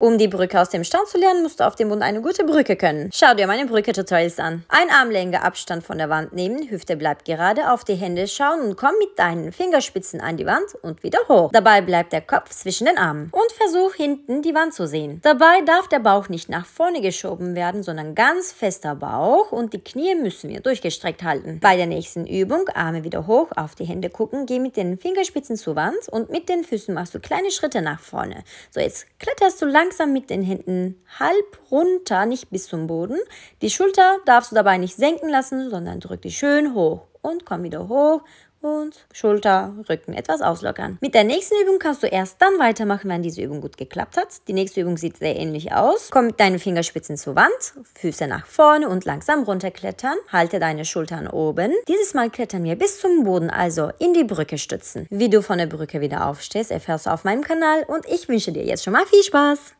Um die Brücke aus dem Stand zu lernen, musst du auf dem Bund eine gute Brücke können. Schau dir meine Brücke-Tutorials an. Ein Armlänge Abstand von der Wand nehmen, Hüfte bleibt gerade, auf die Hände schauen und komm mit deinen Fingerspitzen an die Wand und wieder hoch. Dabei bleibt der Kopf zwischen den Armen und versuch hinten die Wand zu sehen. Dabei darf der Bauch nicht nach vorne geschoben werden, sondern ganz fester Bauch und die Knie müssen wir durchgestreckt halten. Bei der nächsten Übung Arme wieder hoch, auf die Hände gucken, geh mit den Fingerspitzen zur Wand und mit den Füßen machst du kleine Schritte nach vorne. So, jetzt kletterst du langsam langsam mit den Händen halb runter, nicht bis zum Boden. Die Schulter darfst du dabei nicht senken lassen, sondern drück die schön hoch und komm wieder hoch und Schulter, Rücken etwas auslockern. Mit der nächsten Übung kannst du erst dann weitermachen, wenn diese Übung gut geklappt hat. Die nächste Übung sieht sehr ähnlich aus. Komm mit deinen Fingerspitzen zur Wand, Füße nach vorne und langsam runterklettern. Halte deine Schultern oben. Dieses Mal klettern wir bis zum Boden, also in die Brücke stützen. Wie du von der Brücke wieder aufstehst, erfährst du auf meinem Kanal und ich wünsche dir jetzt schon mal viel Spaß.